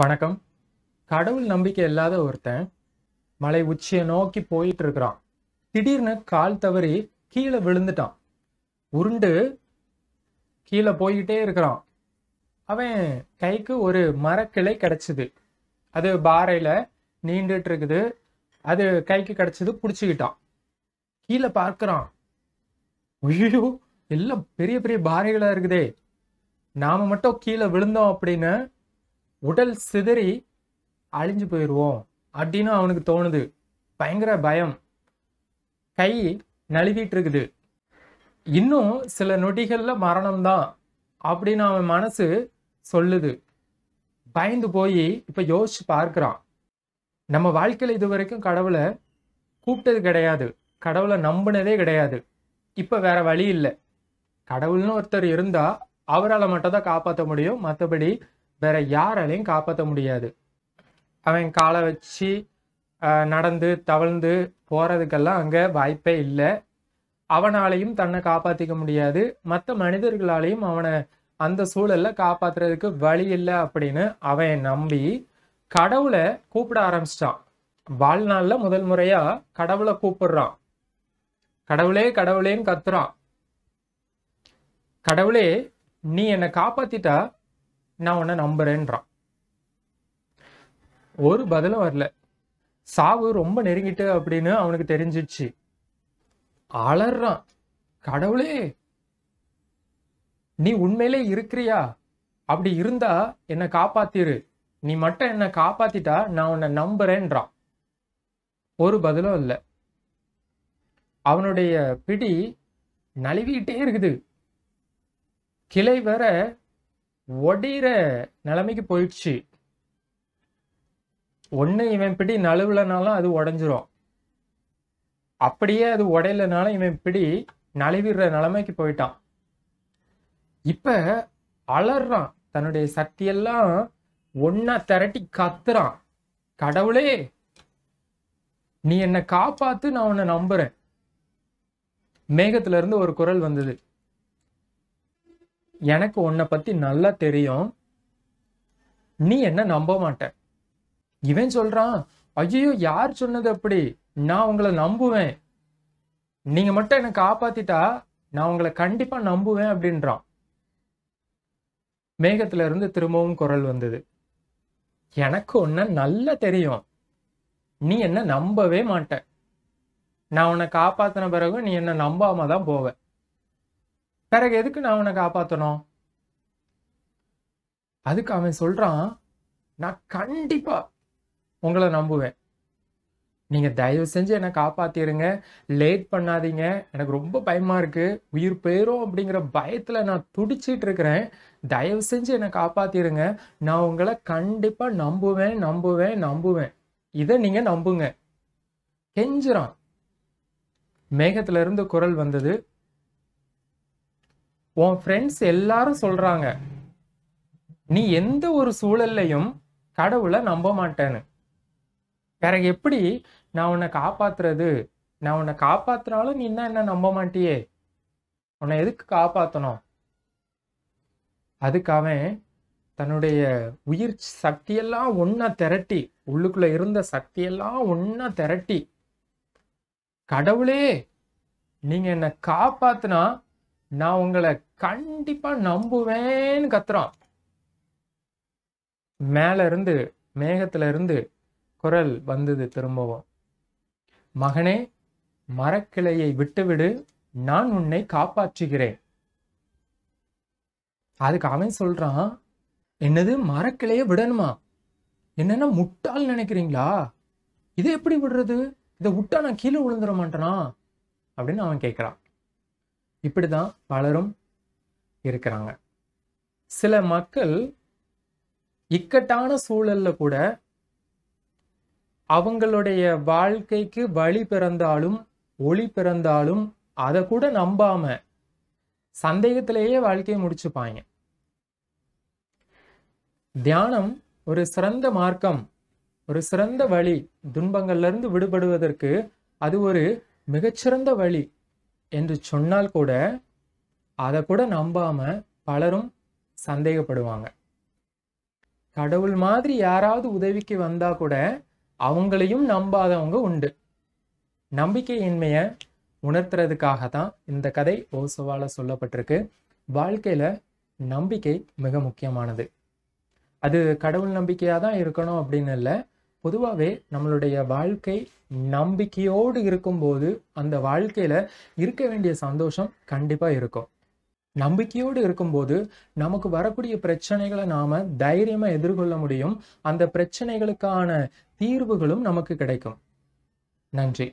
வணக்கம் கடவுள் நம்பிக்கை இல்லாத ஒருத்தன் மலை உச்சியை நோக்கி போயிட்டு இருக்கிறான் திடீர்னு கால் தவறி கீழே விழுந்துட்டான் உருண்டு கீழே போய்கிட்டே இருக்கிறான் அவன் கைக்கு ஒரு மரக்கிளை கிடைச்சிது அது பாறையில் நீண்டுட்டு இருக்குது அது கைக்கு கிடச்சிது பிடிச்சிக்கிட்டான் கீழே பார்க்குறான் ஐயோ எல்லாம் பெரிய பெரிய பாறைகளாக இருக்குதே நாம் மட்டும் கீழே விழுந்தோம் அப்படின்னு உடல் சிதறி அழிஞ்சு போயிடுவோம் அப்படின்னு அவனுக்கு தோணுது பயங்கர பயம் கை நழுவிட்டு இருக்குது இன்னும் சில நொடிகளில் மரணம்தான் அப்படின்னு அவன் மனசு சொல்லுது பயந்து போய் இப்போ யோசிச்சு பார்க்குறான் நம்ம வாழ்க்கையில் இது வரைக்கும் கடவுளை கூப்பிட்டது கிடையாது கடவுளை நம்பினதே கிடையாது இப்போ வேற வழி இல்லை கடவுள்னு ஒருத்தர் இருந்தால் அவரால் மட்டும் தான் காப்பாற்ற முடியும் மற்றபடி வேற யாராலையும் காப்பாற்ற முடியாது அவன் காலை வச்சு நடந்து தவழ்ந்து போகிறதுக்கெல்லாம் அங்கே வாய்ப்பே இல்லை அவனாலையும் தன்னை காப்பாற்றிக்க முடியாது மற்ற மனிதர்களாலையும் அவனை அந்த சூழலில் காப்பாற்றுறதுக்கு வழி இல்லை அப்படின்னு அவன் நம்பி கடவுளை கூப்பிட ஆரம்பிச்சிட்டான் வாழ்நாளில் முதல் முறையாக கடவுளை கூப்பிடுறான் கடவுளே கடவுளேன்னு கத்துறான் கடவுளே நீ என்னை காப்பாத்திட்டா நான் உன்ன நம்புறேன்றான் ஒரு பதிலும் வரல சாவு ரொம்ப நெருங்கிட்டு அப்படின்னு அவனுக்கு தெரிஞ்சிச்சு அலறான் கடவுளே நீ உண்மையிலே இருக்கிறியா அப்படி இருந்தா என்னை காப்பாத்திரு நீ மட்டும் என்னை காப்பாத்திட்டா நான் உன்னை நம்புறேன்றான் ஒரு பதிலும் இல்லை அவனுடைய பிடி நழுவிக்கிட்டே இருக்குது கிளை வேற ஒடிகிற நிலைமைக்கு போயிடுச்சு ஒன்று இவன் பிடி நழுவுலனாலும் அது உடஞ்சிரும் அப்படியே அது உடையலனாலும் இவன் பிடி நழுவிடுற நிலைமைக்கு போயிட்டான் இப்போ அலறான் தன்னுடைய சக்தியெல்லாம் ஒன்னா திரட்டி கத்துறான் கடவுளே நீ என்னை காப்பாத்து நான் உன்னை நம்புறேன் மேகத்துல இருந்து ஒரு குரல் வந்தது எனக்கு உன்னை பற்றி நல்லா தெரியும் நீ என்ன நம்ப மாட்ட இவன் சொல்கிறான் ஐயோ யார் சொன்னது அப்படி நான் உங்களை நம்புவேன் நீங்கள் மட்டும் என்னை காப்பாத்திட்டா நான் உங்களை கண்டிப்பாக நம்புவேன் அப்படின்றான் மேகத்துல இருந்து திரும்பவும் குரல் வந்தது எனக்கு ஒன்ன நல்லா தெரியும் நீ என்ன நம்பவே மாட்ட நான் உன்னை காப்பாத்தின பிறகு நீ என்ன நம்பாம தான் போவேன் பிறகு எதுக்கு நான் உன்னை காப்பாற்றணும் அதுக்கு அவன் சொல்றான் நான் கண்டிப்பா உங்களை நம்புவேன் நீங்க தயவு செஞ்சு என்னை காப்பாத்திருங்க லேட் பண்ணாதீங்க எனக்கு ரொம்ப பயமா இருக்கு உயிர் போயிரும் அப்படிங்கிற பயத்துல நான் துடிச்சிட்டு இருக்கிறேன் தயவு செஞ்சு என்னை காப்பாத்திருங்க நான் உங்களை கண்டிப்பா நம்புவேன் நம்புவேன் நம்புவேன் இதை நீங்க நம்புங்க கெஞ்சுறான் மேகத்துல இருந்து குரல் வந்தது உன் ஃப்ரெண்ட்ஸ் எல்லாரும் சொல்றாங்க நீ எந்த ஒரு சூழல்லையும் கடவுளை நம்ப மாட்டேன்னு பிறகு எப்படி நான் உன்னை காப்பாத்துறது நான் உன்னை காப்பாத்துறாலும் நீ என்ன என்ன நம்ப மாட்டியே உன்னை எதுக்கு காப்பாற்றணும் அதுக்கு தன்னுடைய உயிர் சக்தியெல்லாம் ஒன்னா திரட்டி உள்ளுக்குள்ள இருந்த சக்தியெல்லாம் ஒன்னா திரட்டி கடவுளே நீங்க என்னை காப்பாத்தினா நான் உங்களை கண்டிப்பா நம்புவேன்னு கத்துறான் மேல இருந்து மேகத்துல இருந்து குரல் வந்தது திரும்பவும் மகனே மரக்கிளையை விட்டுவிடு நான் உன்னை காப்பாற்றுகிறேன் அதுக்கு அவன் சொல்றான் என்னது மரக்கிளைய விடணுமா என்னன்னா முட்டால் நினைக்கிறீங்களா இதை எப்படி விடுறது இதை விட்டா நான் கீழே விழுந்துட மாட்டேனா அப்படின்னு அவன் கேட்கிறான் இப்படி தான் பலரும் இருக்கிறாங்க சில மக்கள் இக்கட்டான சூழல்ல கூட அவங்களுடைய வாழ்க்கைக்கு வழி பிறந்தாலும் ஒளி பிறந்தாலும் அதை கூட நம்பாம சந்தேகத்திலேயே வாழ்க்கையை முடிச்சுப்பாங்க தியானம் ஒரு சிறந்த மார்க்கம் ஒரு சிறந்த வழி துன்பங்கள்லேருந்து விடுபடுவதற்கு அது ஒரு மிகச்சிறந்த வழி என்று சொன்னால் கூட அதை கூட நம்பாமல் பலரும் சந்தேகப்படுவாங்க கடவுள் மாதிரி யாராவது உதவிக்கு வந்தால் கூட அவங்களையும் நம்பாதவங்க உண்டு நம்பிக்கையின்மையை உணர்த்துறதுக்காக தான் இந்த கதை ஓசவால சொல்லப்பட்டிருக்கு வாழ்க்கையில் நம்பிக்கை மிக முக்கியமானது அது கடவுள் நம்பிக்கையாக தான் இருக்கணும் அப்படின்னு இல்லை பொதுவாகவே நம்மளுடைய வாழ்க்கை நம்பிக்கையோடு இருக்கும்போது அந்த வாழ்க்கையில் இருக்க வேண்டிய சந்தோஷம் கண்டிப்பாக இருக்கும் நம்பிக்கையோடு இருக்கும்போது நமக்கு வரக்கூடிய பிரச்சனைகளை நாம் தைரியமாக எதிர்கொள்ள முடியும் அந்த பிரச்சனைகளுக்கான தீர்வுகளும் நமக்கு கிடைக்கும் நன்றி